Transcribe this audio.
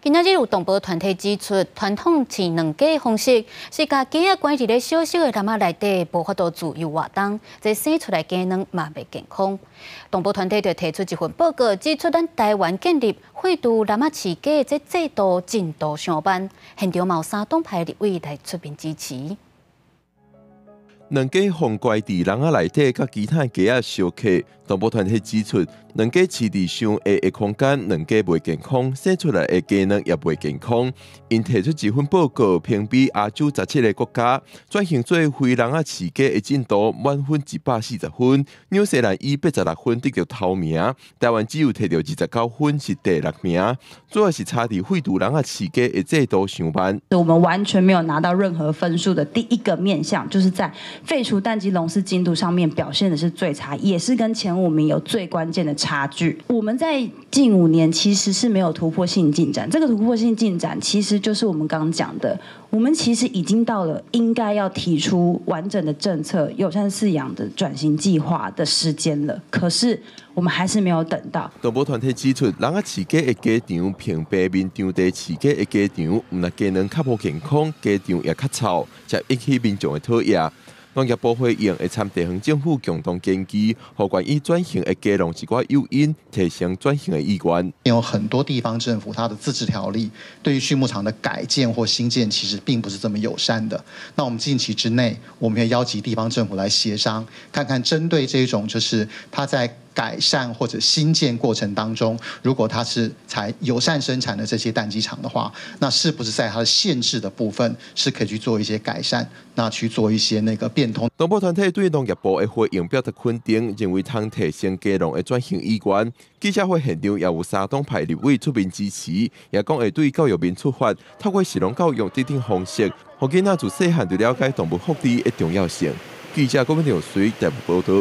今日有动保团体指出，传统饲两鸡方式是家鸡啊，关在一个小小的篮仔内底，无法度自由活动，即生出来鸡卵嘛未健康。动保团体就提出一份报告，指出咱台湾建立废除篮仔饲鸡即制度真多上班，现场毛三东派立委来出面支持。两家宏观地人啊，内底甲其他家啊相克。同胞团体指出，两家市地上诶诶空间，两家未健康，写出来诶结论也未健康。因提出一份报告，评比亚洲十七个国家转型做非人啊，市家一进多满分一百四十分，纽西兰以八十六分得着头名，台湾只有摕着二十九分是第六名，主要是差伫非度人啊市家一制多上班。我们完全没有拿到任何分数的第一个面向，就是在。废除蛋鸡笼饲进度上面表现的是最差，也是跟前五名有最关键的差距。我们在近五年其实是没有突破性进展，这个突破性进展其实就是我们刚讲的，我们其实已经到了应该要提出完整的政策、友善饲养的转型计划的时间了，可是我们还是没有等到。农业部会一会参地方政府共同建基，何关于转型的改农几挂诱因提升转型的意愿。有很多地方政府，它的自治条例对于畜牧场的改建或新建，其实并不是这么友善的。那我们近期之内，我们要邀请地方政府来协商，看看针对这种，就是他在。改善或者新建过程当中，如果它是才友善生产的这些蛋鸡场的话，那是不是在它的限制的部分是可以去做一些改善，那去做一些那个变通？农博团体对农业部的会用表达观定，认为团提升改农的转型有关。记者会现场也有三东排两位出面支持，也讲会对教育面出发，透过使用教育特定方式，何解仔自细汉就了解动物福利的重要性？记者郭文亮，水台报道。